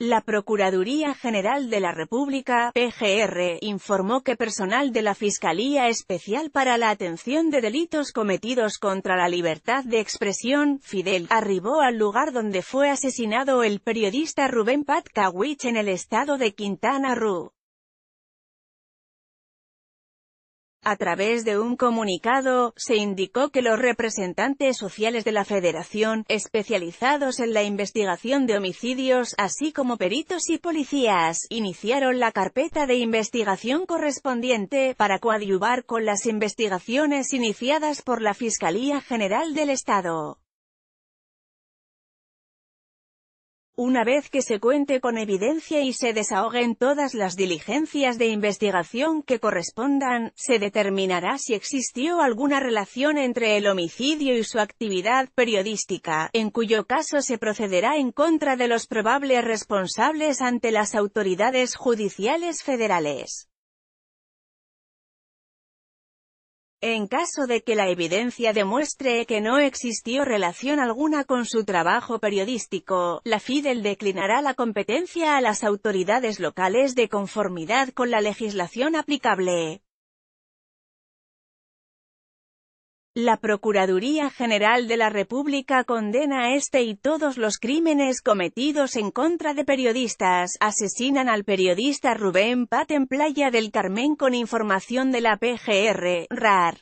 La Procuraduría General de la República, PGR, informó que personal de la Fiscalía Especial para la Atención de Delitos Cometidos contra la Libertad de Expresión, Fidel, arribó al lugar donde fue asesinado el periodista Rubén Pat en el estado de Quintana Roo. A través de un comunicado, se indicó que los representantes sociales de la Federación, especializados en la investigación de homicidios, así como peritos y policías, iniciaron la carpeta de investigación correspondiente, para coadyuvar con las investigaciones iniciadas por la Fiscalía General del Estado. una vez que se cuente con evidencia y se desahoguen todas las diligencias de investigación que correspondan, se determinará si existió alguna relación entre el homicidio y su actividad periodística, en cuyo caso se procederá en contra de los probables responsables ante las autoridades judiciales federales. En caso de que la evidencia demuestre que no existió relación alguna con su trabajo periodístico, la FIDEL declinará la competencia a las autoridades locales de conformidad con la legislación aplicable. La Procuraduría General de la República condena este y todos los crímenes cometidos en contra de periodistas. Asesinan al periodista Rubén Pat en Playa del Carmen con información de la PGR, RAR.